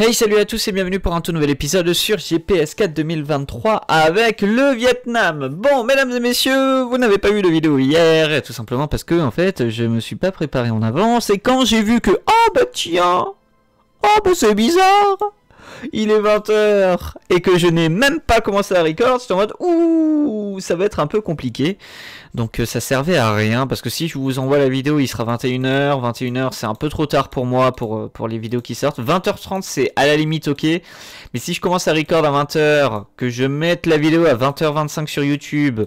Hey salut à tous et bienvenue pour un tout nouvel épisode sur GPS4 2023 avec le Vietnam. Bon mesdames et messieurs, vous n'avez pas eu de vidéo hier, tout simplement parce que en fait je me suis pas préparé en avance et quand j'ai vu que oh bah tiens, oh bah c'est bizarre, il est 20h et que je n'ai même pas commencé à record, j'étais en mode ouh ça va être un peu compliqué. Donc euh, ça servait à rien parce que si je vous envoie la vidéo, il sera 21h, 21h c'est un peu trop tard pour moi pour, euh, pour les vidéos qui sortent. 20h30 c'est à la limite ok, mais si je commence à record à 20h, que je mette la vidéo à 20h25 sur YouTube,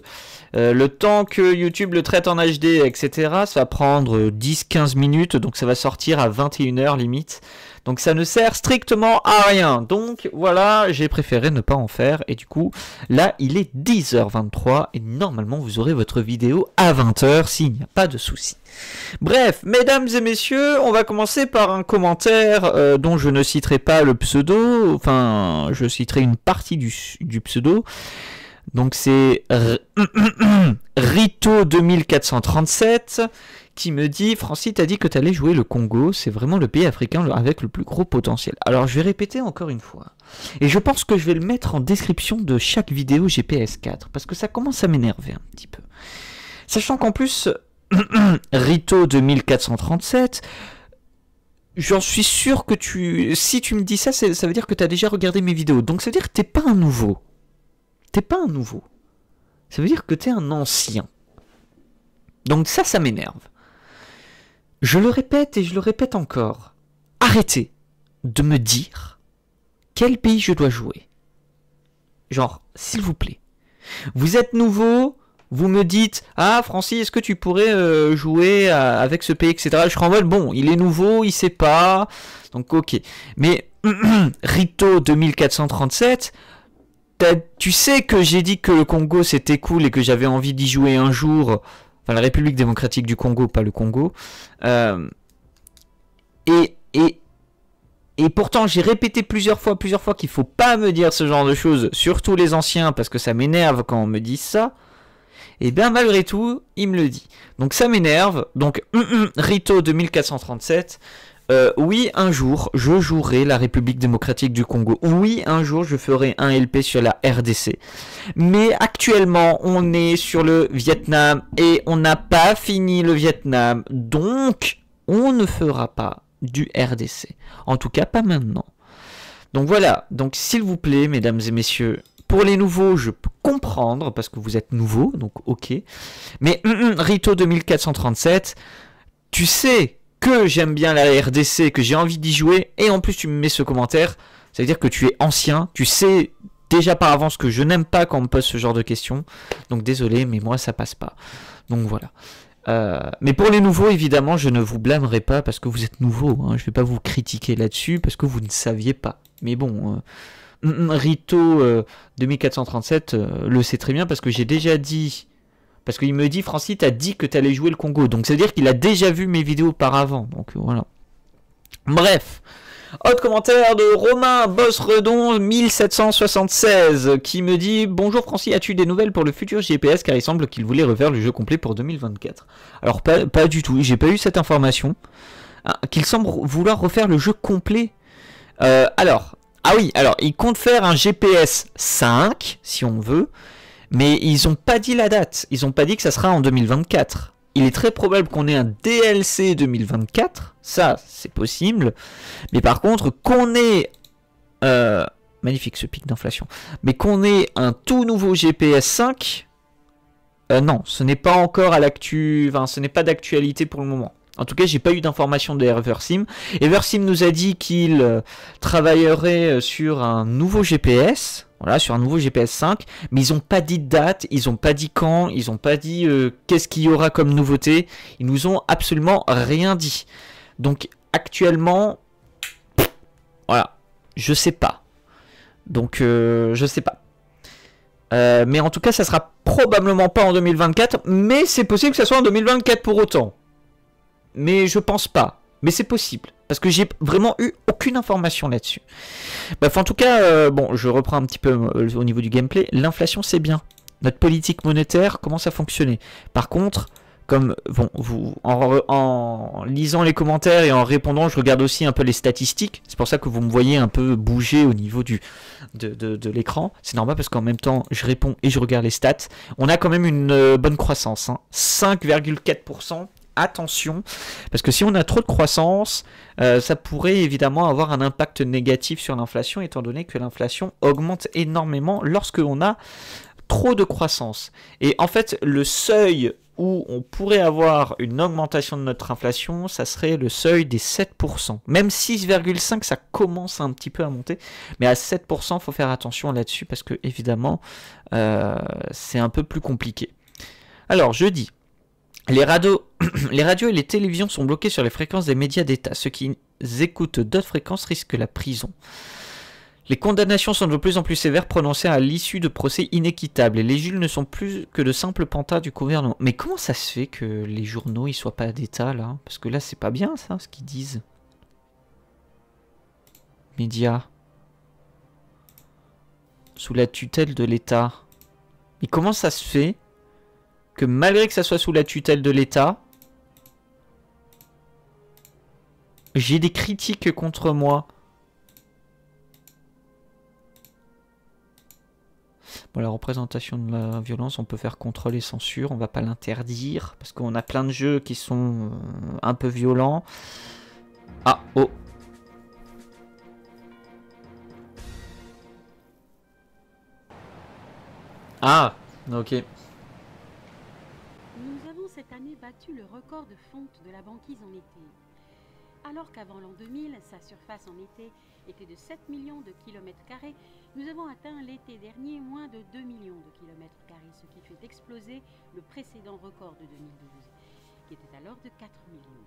euh, le temps que YouTube le traite en HD, etc., ça va prendre 10-15 minutes, donc ça va sortir à 21h limite. Donc ça ne sert strictement à rien. Donc voilà, j'ai préféré ne pas en faire. Et du coup, là, il est 10h23 et normalement, vous aurez votre vidéo à 20h s'il n'y a pas de souci. Bref, mesdames et messieurs, on va commencer par un commentaire euh, dont je ne citerai pas le pseudo, enfin, je citerai une partie du, du pseudo. Donc c'est Rito2437 qui me dit Francis, t'as dit que t'allais jouer le Congo, c'est vraiment le pays africain avec le plus gros potentiel. Alors je vais répéter encore une fois. Et je pense que je vais le mettre en description de chaque vidéo GPS 4, parce que ça commence à m'énerver un petit peu. Sachant qu'en plus, Rito 2437, J'en suis sûr que tu. Si tu me dis ça, ça veut dire que tu as déjà regardé mes vidéos. Donc ça veut dire que t'es pas un nouveau. T'es pas un nouveau. Ça veut dire que t'es un ancien. Donc ça, ça m'énerve. Je le répète et je le répète encore. Arrêtez de me dire quel pays je dois jouer. Genre, s'il vous plaît. Vous êtes nouveau, vous me dites Ah, Francis, est-ce que tu pourrais euh, jouer euh, avec ce pays, etc. Je renvoie, Bon, il est nouveau, il sait pas. Donc, ok. Mais Rito 2437, tu sais que j'ai dit que le Congo c'était cool et que j'avais envie d'y jouer un jour enfin la République démocratique du Congo, pas le Congo. Euh, et, et, et pourtant, j'ai répété plusieurs fois, plusieurs fois qu'il faut pas me dire ce genre de choses, surtout les anciens, parce que ça m'énerve quand on me dit ça. Et eh bien malgré tout, il me le dit. Donc ça m'énerve. Donc, Rito 2437. Euh, oui, un jour, je jouerai la République démocratique du Congo. Oui, un jour, je ferai un LP sur la RDC. Mais actuellement, on est sur le Vietnam et on n'a pas fini le Vietnam. Donc, on ne fera pas du RDC. En tout cas, pas maintenant. Donc voilà, donc s'il vous plaît, mesdames et messieurs, pour les nouveaux, je peux comprendre parce que vous êtes nouveaux, donc ok. Mais hum, hum, Rito 2437, tu sais que j'aime bien la RDC, que j'ai envie d'y jouer, et en plus tu me mets ce commentaire, ça veut dire que tu es ancien, tu sais déjà par avance que je n'aime pas quand on me pose ce genre de questions, donc désolé, mais moi ça passe pas. Donc voilà. Euh, mais pour les nouveaux, évidemment, je ne vous blâmerai pas parce que vous êtes nouveaux. Hein. Je ne vais pas vous critiquer là-dessus parce que vous ne saviez pas. Mais bon, euh, mm, mm, Rito 2437 euh, le sait très bien parce que j'ai déjà dit parce qu'il me dit, Francis, t'as dit que t'allais jouer le Congo. Donc c'est à dire qu'il a déjà vu mes vidéos auparavant. Donc euh, voilà. Bref. Autre commentaire de Romain Bossredon 1776 qui me dit Bonjour Francis, as-tu des nouvelles pour le futur GPS car il semble qu'il voulait refaire le jeu complet pour 2024 Alors pas, du tout, j'ai pas eu cette information. Ah, qu'il semble vouloir refaire le jeu complet. Euh, alors, ah oui, alors il compte faire un GPS 5 si on veut. Mais ils n'ont pas dit la date, ils n'ont pas dit que ça sera en 2024. Il est très probable qu'on ait un DLC 2024, ça c'est possible. Mais par contre, qu'on ait... Euh, magnifique ce pic d'inflation. Mais qu'on ait un tout nouveau GPS 5, euh, non, ce n'est pas encore à l'actu... Enfin, ce n'est pas d'actualité pour le moment. En tout cas, j'ai pas eu d'informations de Eversim. Eversim nous a dit qu'il euh, travaillerait sur un nouveau GPS voilà, sur un nouveau GPS 5. Mais ils n'ont pas dit de date, ils n'ont pas dit quand, ils n'ont pas dit euh, qu'est-ce qu'il y aura comme nouveauté. Ils nous ont absolument rien dit. Donc actuellement, voilà, je sais pas. Donc euh, je sais pas. Euh, mais en tout cas, ça sera probablement pas en 2024, mais c'est possible que ça soit en 2024 pour autant. Mais je pense pas. Mais c'est possible. Parce que j'ai vraiment eu aucune information là-dessus. Bref, en tout cas, euh, bon, je reprends un petit peu euh, au niveau du gameplay. L'inflation, c'est bien. Notre politique monétaire commence à fonctionner. Par contre, comme bon, vous, en, lisant les commentaires et en répondant, je regarde aussi un peu les statistiques. C'est pour ça que vous me voyez un peu bouger au niveau du, de, l'écran. C'est normal parce qu'en même temps, je réponds et je regarde les stats. On a quand même une euh, bonne croissance. 5,4% hein attention, parce que si on a trop de croissance, euh, ça pourrait évidemment avoir un impact négatif sur l'inflation, étant donné que l'inflation augmente énormément lorsque l'on a trop de croissance. Et en fait, le seuil où on pourrait avoir une augmentation de notre inflation, ça serait le seuil des 7%. Même 6,5, ça commence un petit peu à monter, mais à 7%, faut faire attention là-dessus parce que évidemment, euh, c'est un peu plus compliqué. Alors, je dis, les radios, les radios et les télévisions sont bloquées sur les fréquences des médias d'État. Ceux qui écoutent d'autres fréquences risquent la prison. Les condamnations sont de plus en plus sévères prononcées à l'issue de procès inéquitables et les juges ne sont plus que de simples pantas du gouvernement. Mais comment ça se fait que les journaux ils soient pas d'État là Parce que là c'est pas bien ça ce qu'ils disent. Médias. Sous la tutelle de l'État. Mais comment ça se fait malgré que ça soit sous la tutelle de l'État, j'ai des critiques contre moi. Bon, la représentation de la violence, on peut faire contrôle et censure, on va pas l'interdire, parce qu'on a plein de jeux qui sont euh, un peu violents. Ah, oh Ah, ok le record de fonte de la banquise en été. Alors qu'avant l'an 2000, sa surface en été était de 7 millions de kilomètres carrés, nous avons atteint l'été dernier moins de 2 millions de kilomètres carrés, ce qui fait exploser le précédent record de 2012, qui était alors de 4 millions.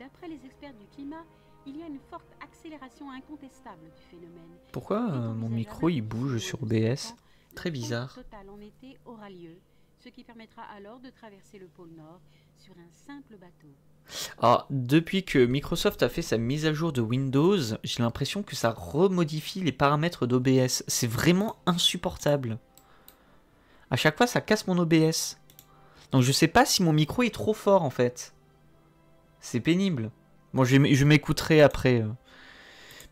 D'après les experts du climat, il y a une forte accélération incontestable du phénomène. Pourquoi euh, mon micro il bouge sur BS Très bizarre. Total en été aura lieu, ce qui permettra alors de traverser le pôle Nord sur un simple bateau. Alors, ah, depuis que Microsoft a fait sa mise à jour de Windows, j'ai l'impression que ça remodifie les paramètres d'OBS. C'est vraiment insupportable. À chaque fois, ça casse mon OBS. Donc, je sais pas si mon micro est trop fort en fait. C'est pénible. Bon, je m'écouterai après. Euh.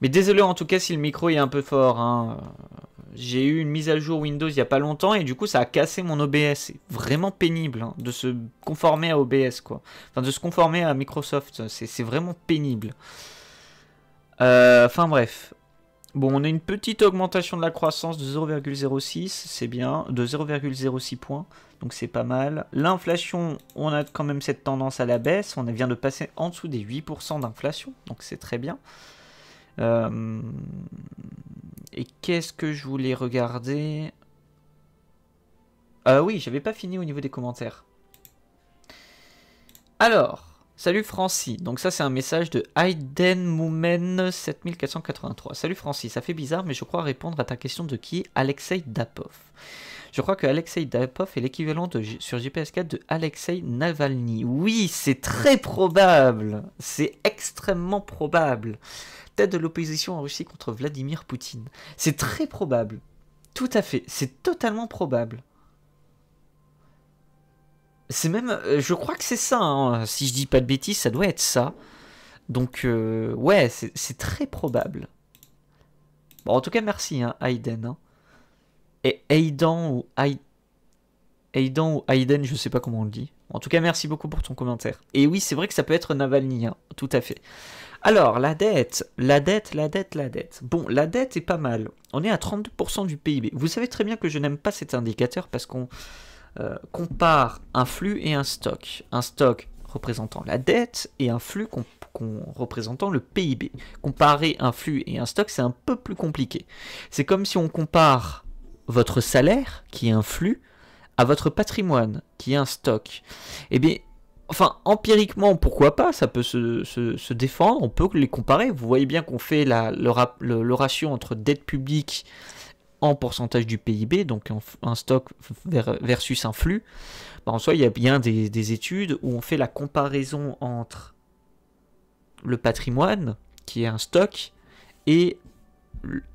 Mais désolé en tout cas si le micro est un peu fort. Hein j'ai eu une mise à jour Windows il n'y a pas longtemps et du coup ça a cassé mon OBS. C'est vraiment pénible hein, de se conformer à OBS quoi. Enfin de se conformer à Microsoft, c'est vraiment pénible. Euh, enfin bref. Bon, on a une petite augmentation de la croissance de 0,06, c'est bien, de 0,06 points, donc c'est pas mal. L'inflation, on a quand même cette tendance à la baisse, on vient de passer en dessous des 8% d'inflation, donc c'est très bien. Euh, et qu'est-ce que je voulais regarder Ah oui, j'avais pas fini au niveau des commentaires. Alors, salut Francie. Donc ça c'est un message de Hayden Moumen 7483. Salut Francie, ça fait bizarre mais je crois répondre à ta question de qui Alexei Dapov. Je crois que Alexei Dapov est l'équivalent sur GPS4 de Alexei Navalny. Oui, c'est très probable. C'est extrêmement probable de l'opposition en Russie contre Vladimir Poutine. C'est très probable. Tout à fait. C'est totalement probable. C'est même, euh, je crois que c'est ça. Hein. Si je dis pas de bêtises, ça doit être ça. Donc euh, ouais, c'est très probable. Bon, en tout cas, merci, hein, Aiden. Hein. Et Aidan ou Aiden, ou Aiden, je sais pas comment on le dit. En tout cas, merci beaucoup pour ton commentaire. Et oui, c'est vrai que ça peut être Navalny, hein, tout à fait. Alors, la dette, la dette, la dette, la dette. Bon, la dette est pas mal. On est à 32% du PIB. Vous savez très bien que je n'aime pas cet indicateur parce qu'on euh, compare un flux et un stock. Un stock représentant la dette et un flux représentant le PIB. Comparer un flux et un stock, c'est un peu plus compliqué. C'est comme si on compare votre salaire, qui est un flux, à votre patrimoine, qui est un stock. Eh bien, Enfin, empiriquement, pourquoi pas Ça peut se, défendre, on peut les comparer. Vous voyez bien qu'on fait la, le, le, ratio entre dette publique en pourcentage du PIB, donc un stock versus un flux. Bah, en soi, il y a bien des, études où on fait la comparaison entre le patrimoine, qui est un stock, et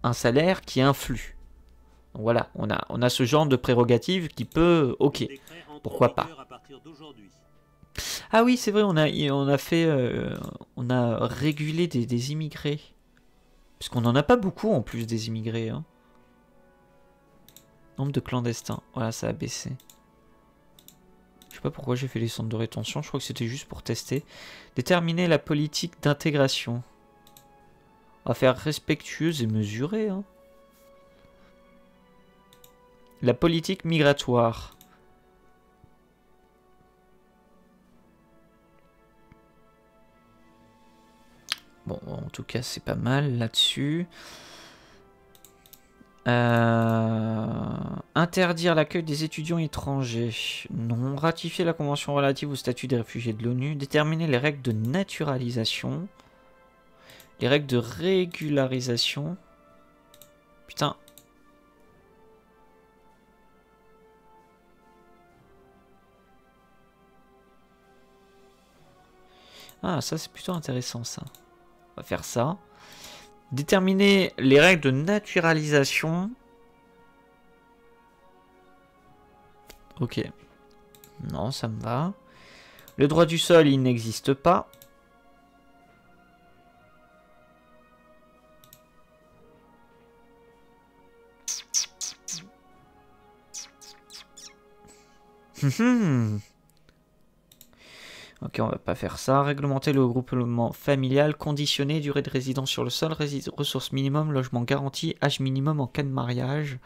un salaire qui est un flux. voilà, on a, on a ce genre de prérogative qui peut, ok, pourquoi pas. Ah oui, c'est vrai, on a, on a fait. Euh, on a régulé des, immigrés. Parce qu'on n'en a pas beaucoup en plus des immigrés. Hein. Nombre de clandestins. Voilà, ça a baissé. Je sais pas pourquoi j'ai fait les centres de rétention. Je crois que c'était juste pour tester. Déterminer la politique d'intégration. On va faire respectueuse et mesurée. Hein. La politique migratoire. tout cas, c'est pas mal là-dessus. Euh, interdire l'accueil des étudiants étrangers. Non. Ratifier la convention relative au statut des réfugiés de l'ONU. Déterminer les règles de naturalisation. Les règles de régularisation. Putain. Ah, ça c'est plutôt intéressant ça va faire ça. Déterminer les règles de naturalisation. Ok. Non, ça me va. Le droit du sol, il n'existe pas. Hum, hum. Ok, on va pas faire ça. Réglementer le regroupement familial, conditionné, durée de résidence sur le sol, ressources minimum, logement garanti, âge minimum en cas de mariage.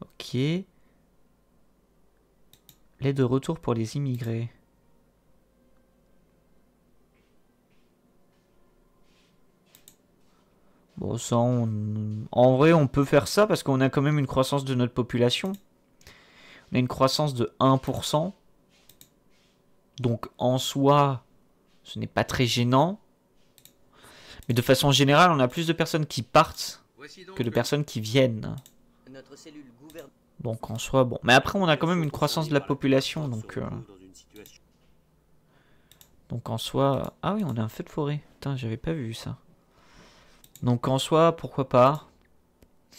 Ok. L'aide de retour pour les immigrés. Bon, ça, on... en vrai, on peut faire ça parce qu'on a quand même une croissance de notre population. On a une croissance de 1%. Donc en soi, ce n'est pas très gênant. Mais de façon générale, on a plus de personnes qui partent que de personnes qui viennent. Donc en soi, bon. Mais après, on a quand même une croissance de la population, donc... Euh, donc en soi... Ah oui, on a un feu de forêt. Putain, j'avais pas vu ça. Donc en soi, pourquoi pas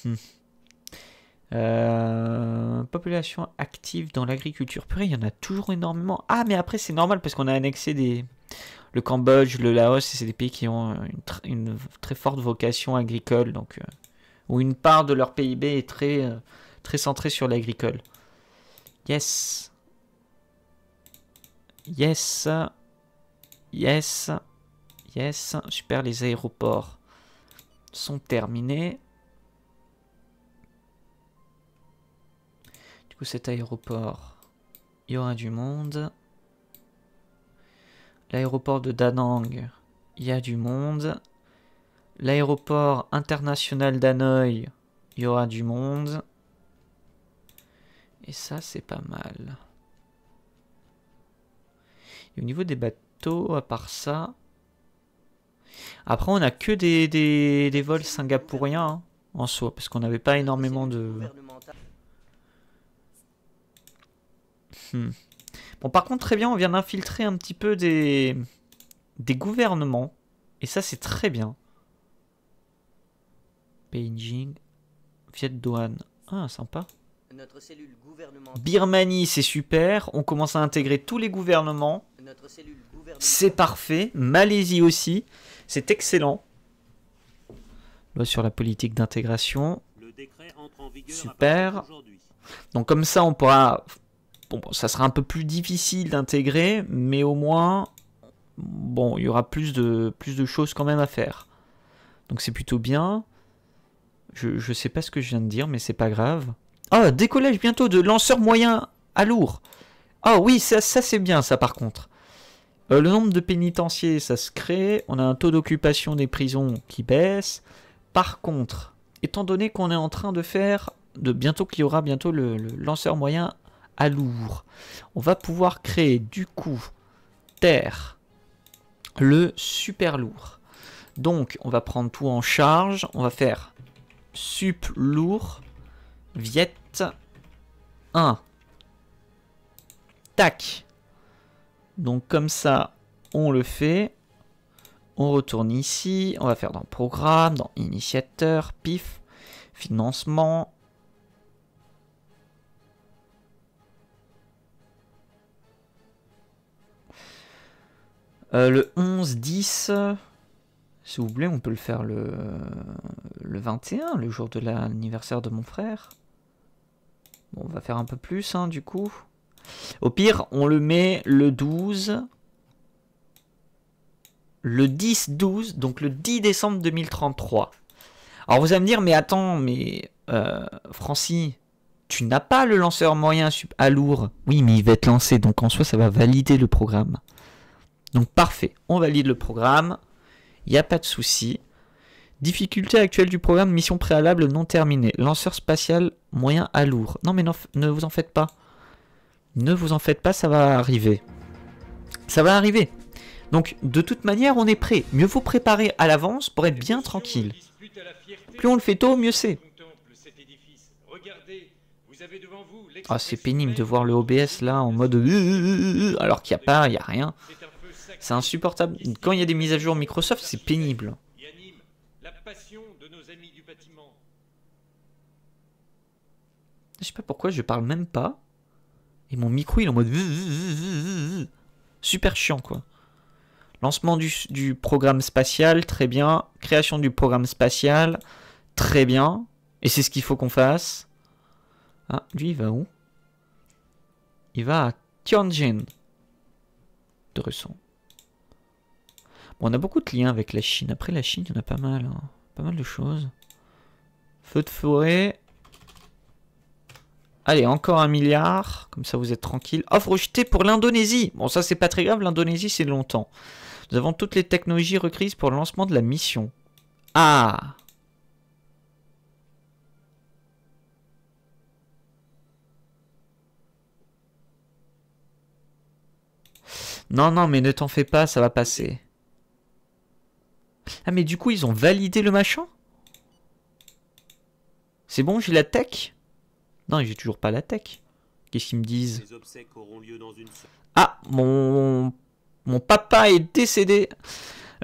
hmm. Euh, population active dans l'agriculture. Purée, il y en a toujours énormément. Ah, mais après, c'est normal parce qu'on a annexé des... le Cambodge, le Laos, c'est des pays qui ont une, très forte vocation agricole, donc euh, où une part de leur PIB est très, euh, très centrée sur l'agricole. Yes. Yes. Yes. Yes. Super, les aéroports sont terminés. cet aéroport, il y aura du monde. L'aéroport de Danang, il y a du monde. L'aéroport international d'Hanoï, il y aura du monde. Et ça, c'est pas mal. Et au niveau des bateaux, à part ça... Après, on a que des, vols singapouriens, hein, en soi, parce qu'on n'avait pas énormément de... Hmm. Bon, par contre, très bien, on vient d'infiltrer un petit peu des... des gouvernements. Et ça, c'est très bien. Beijing, Viet Douane. Ah, sympa. Birmanie, c'est super. On commence à intégrer tous les gouvernements. C'est parfait. Malaisie aussi. C'est excellent. Loi sur la politique d'intégration. Super. Donc comme ça, on pourra bon, ça sera un peu plus difficile d'intégrer, mais au moins, bon, il y aura plus de, plus de choses quand même à faire. Donc c'est plutôt bien. Je, ne sais pas ce que je viens de dire, mais c'est pas grave. Ah, décollage bientôt de lanceur moyen à lourd. Ah oui, ça, ça c'est bien, ça par contre. Euh, le nombre de pénitenciers, ça se crée. On a un taux d'occupation des prisons qui baisse. Par contre, étant donné qu'on est en train de faire, de bientôt qu'il y aura bientôt le, le lanceur moyen lourd. On va pouvoir créer du coup terre le super lourd. Donc on va prendre tout en charge, on va faire sup lourd viet 1. Tac. Donc comme ça, on le fait. On retourne ici, on va faire dans programme, dans initiateur, pif, financement, Euh, le 11, 10, s'il vous plaît, on peut le faire le, 21, euh, le jour de l'anniversaire de mon frère. Bon, on va faire un peu plus, hein, du coup. Au pire, on le met le 12, le 10-12, donc le 10 décembre 2033. Alors vous allez me dire, mais attends, mais euh, Francis, tu n'as pas le lanceur moyen à lourd. Oui, mais il va être lancé, donc en soi, ça va valider le programme. Donc parfait, on valide le programme, il n'y a pas de souci. Difficulté actuelle du programme, mission préalable non terminée. Lanceur spatial moyen à lourd. Non mais ne vous en faites pas. Ne vous en faites pas, ça va arriver. Ça va arriver. Donc de toute manière, on est prêt. Mieux vaut préparer à l'avance pour être bien tranquille. Plus on le fait tôt, mieux c'est. Ah, c'est pénible de voir le OBS là en mode euh, euh, euh, alors qu'il n'y a pas, il n'y a rien. C'est insupportable. Quand il y a des mises à jour Microsoft, c'est pénible. Je sais pas pourquoi je parle même pas. Et mon micro il est en mode super chiant quoi. Lancement du, programme spatial, très bien. Création du programme spatial, très bien. Et c'est ce qu'il faut qu'on fasse. Ah, lui il va où Il va à Tianjin. Russon on a beaucoup de liens avec la Chine. Après la Chine, il y en a pas mal. Hein. Pas mal de choses. Feu de forêt. Allez, encore un milliard. Comme ça, vous êtes tranquille. Offre rejetée pour l'Indonésie. Bon, ça, c'est pas très grave. L'Indonésie, c'est longtemps. Nous avons toutes les technologies requises pour le lancement de la mission. Ah Non, non, mais ne t'en fais pas, ça va passer. Ah mais du coup ils ont validé le machin C'est bon j'ai la tech Non j'ai toujours pas la tech. Qu'est-ce qu'ils me disent Ah mon... mon papa est décédé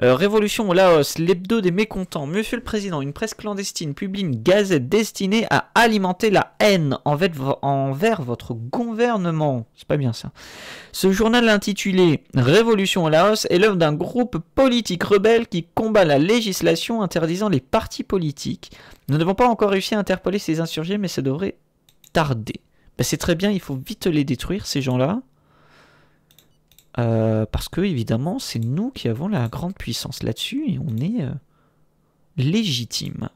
euh, révolution au Laos, l'hebdo des mécontents. Monsieur le Président, une presse clandestine publie une gazette destinée à alimenter la haine envers votre gouvernement. C'est pas bien ça. Ce journal intitulé Révolution au Laos est l'œuvre d'un groupe politique rebelle qui combat la législation interdisant les partis politiques. Nous n'avons pas encore réussi à interpeller ces insurgés, mais ça devrait tarder. Ben, c'est très bien, il faut vite les détruire, ces gens-là. Euh, parce que, évidemment, c'est nous qui avons la grande puissance là-dessus et on est euh, légitime.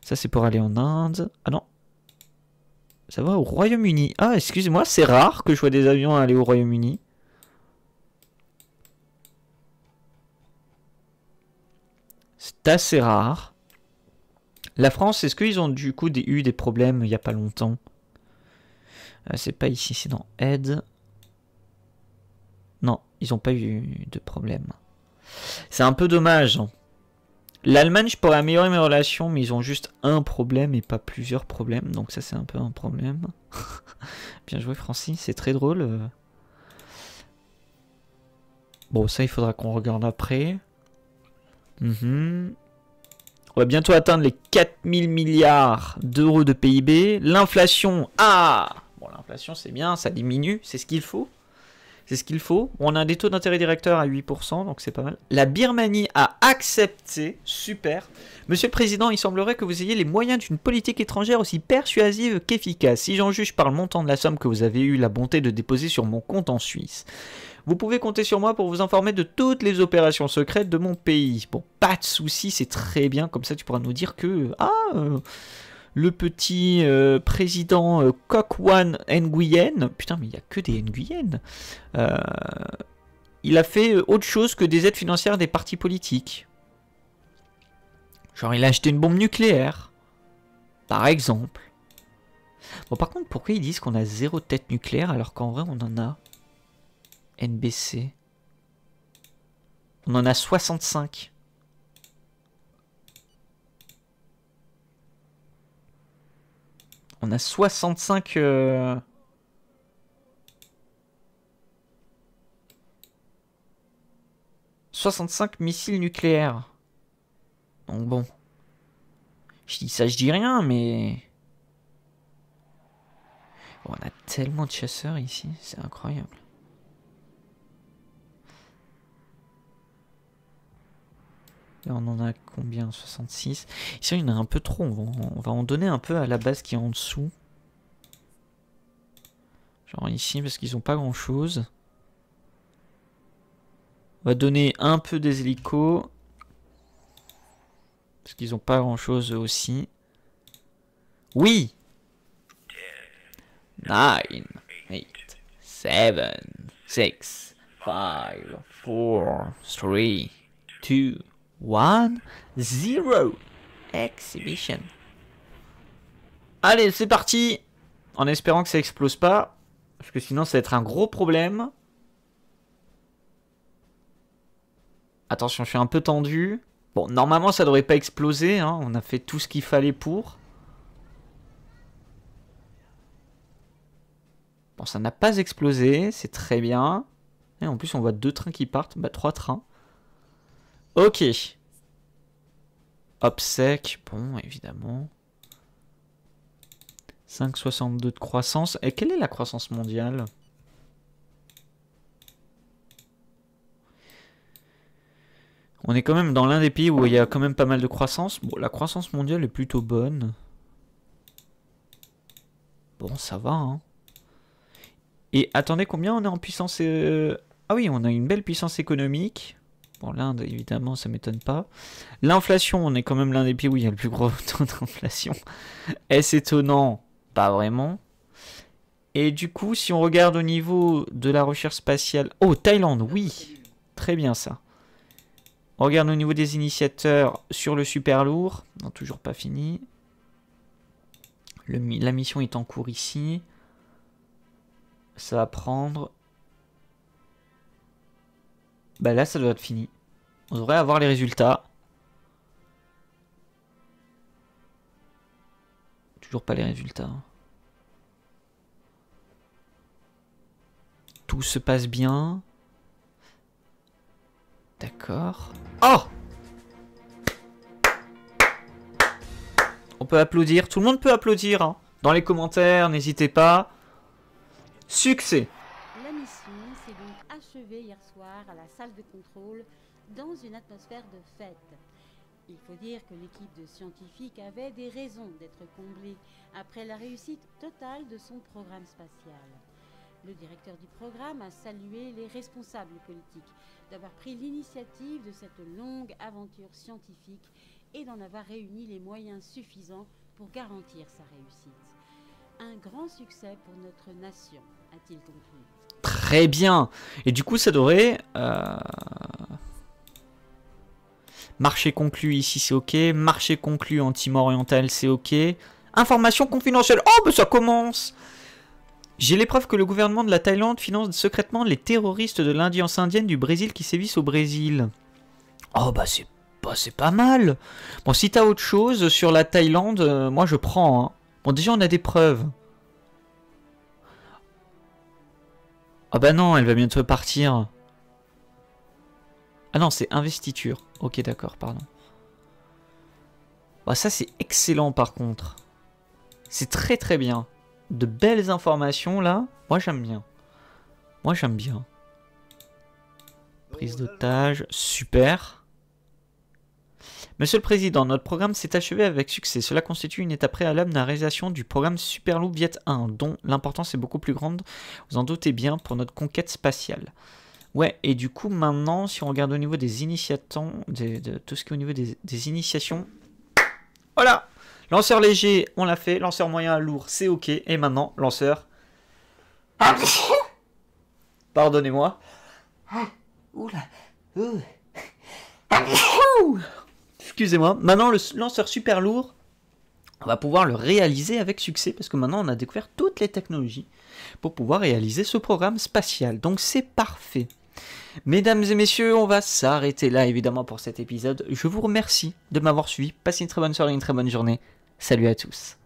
Ça, c'est pour aller en Inde. Ah non. Ça va au Royaume-Uni. Ah, excusez-moi, c'est rare que je vois des avions aller au Royaume-Uni. C'est assez rare. La France, est-ce qu'ils ont du coup eu des problèmes il n'y a pas longtemps euh, C'est pas ici, c'est dans Aide ils n'ont pas eu de problème. C'est un peu dommage. Hein. L'Allemagne, je pourrais améliorer mes relations, mais ils ont juste un problème et pas plusieurs problèmes. Donc ça, c'est un peu un problème. Bien joué, Francis. C'est très drôle. Euh. Bon, ça, il faudra qu'on regarde après. Mhm. On va bientôt atteindre les 4000 milliards d'euros de PIB. L'inflation, ah Bon, l'inflation, c'est bien, ça diminue, c'est ce qu'il faut c'est ce qu'il faut. On a des taux d'intérêt directeur à 8%, donc c'est pas mal. La Birmanie a accepté, super. Monsieur le Président, il semblerait que vous ayez les moyens d'une politique étrangère aussi persuasive qu'efficace, si j'en juge par le montant de la somme que vous avez eu la bonté de déposer sur mon compte en Suisse. Vous pouvez compter sur moi pour vous informer de toutes les opérations secrètes de mon pays. Bon, pas de souci, c'est très bien, comme ça tu pourras nous dire que... Ah euh, le petit euh, président euh, Kokwan Nguyen. Putain, mais il n'y a que des Nguyen. Euh, il a fait euh, autre chose que des aides financières des partis politiques. Genre, il a acheté une bombe nucléaire. Par exemple. Bon, par contre, pourquoi ils disent qu'on a zéro tête nucléaire alors qu'en vrai, on en a NBC On en a 65. On a 65... 65 euh, missiles nucléaires. » Donc bon. Je dis ça, je dis rien, mais... on a tellement de chasseurs ici, c'est incroyable. on en a combien 66. Ici, il y en a un peu trop. On va, en, on va, en donner un peu à la base qui est en dessous. Genre ici, parce qu'ils n'ont pas grand-chose. On va donner un peu des hélicos. Parce qu'ils n'ont pas grand-chose aussi. Oui 9, 8, 7, 6, 5, 4, 3, 2, One, 0 Exhibition. Allez, c'est parti En espérant que ça explose pas. Parce que sinon, ça va être un gros problème. Attention, je suis un peu tendu. Bon, normalement, ça devrait pas exploser. Hein. On a fait tout ce qu'il fallait pour. Bon, ça n'a pas explosé. C'est très bien. Et en plus, on voit deux trains qui partent. Bah, trois trains. Ok. Obsèque, bon, évidemment. 5,62 de croissance. Et quelle est la croissance mondiale On est quand même dans l'un des pays où il y a quand même pas mal de croissance. Bon, la croissance mondiale est plutôt bonne. Bon, ça va, hein. Et attendez, combien on est en puissance... Euh, ah oui, on a une belle puissance économique. Bon, l'Inde, évidemment, ça m'étonne pas. L'inflation, on est quand même l'un des pays où il y a le plus gros taux d'inflation. Est-ce étonnant Pas vraiment. Et du coup, si on regarde au niveau de la recherche spatiale... Oh, Thaïlande, oui Très bien ça. On regarde au niveau des initiateurs sur le super lourd. Non, toujours pas fini. la mission est en cours ici. Ça va prendre bah là, ça doit être fini. On devrait avoir les résultats. Toujours pas les résultats. Tout se passe bien. D'accord. Oh On peut applaudir. Tout le monde peut applaudir. Hein. Dans les commentaires, n'hésitez pas. Succès hier soir à la salle de contrôle dans une atmosphère de fête. Il faut dire que l'équipe de scientifiques avait des raisons d'être comblée après la réussite totale de son programme spatial. Le directeur du programme a salué les responsables politiques d'avoir pris l'initiative de cette longue aventure scientifique et d'en avoir réuni les moyens suffisants pour garantir sa réussite. Un grand succès pour notre nation, a-t-il conclu très bien. Et du coup, ça devrait... Euh, marché conclu ici, c'est ok. Marché conclu en Timor oriental, c'est ok. Information confidentielle. Oh, bah ça commence j'ai les preuves que le gouvernement de la Thaïlande finance secrètement les terroristes de l'Indience indienne du Brésil qui sévissent au Brésil. Oh bah c'est pas c'est pas mal. Bon si t'as autre chose sur la Thaïlande, euh, moi je prends. Hein. Bon déjà on a des preuves. Ah bah non, elle va bientôt partir. Ah non, c'est investiture. Ok, d'accord, pardon. Bah ça, c'est excellent par contre. C'est très très bien. De belles informations là. Moi, j'aime bien. Moi, j'aime bien. Prise d'otage, super. Monsieur le Président, notre programme s'est achevé avec succès. Cela constitue une étape préalable à la réalisation du programme Superloop Viet 1, dont l'importance est beaucoup plus grande, vous en doutez bien, pour notre conquête spatiale. Ouais, et du coup, maintenant, si on regarde au niveau des initiatants, de, tout ce qui est au niveau des, initiations, voilà Lanceur léger, on l'a fait. Lanceur moyen, lourd, c'est ok. Et maintenant, lanceur... Pardonnez-moi. oula. Euh. Excusez-moi. Maintenant, le lanceur super lourd, on va pouvoir le réaliser avec succès parce que maintenant on a découvert toutes les technologies pour pouvoir réaliser ce programme spatial. Donc c'est parfait. Mesdames et messieurs, on va s'arrêter là évidemment pour cet épisode. Je vous remercie de m'avoir suivi. Passez une très bonne soirée, une très bonne journée. Salut à tous.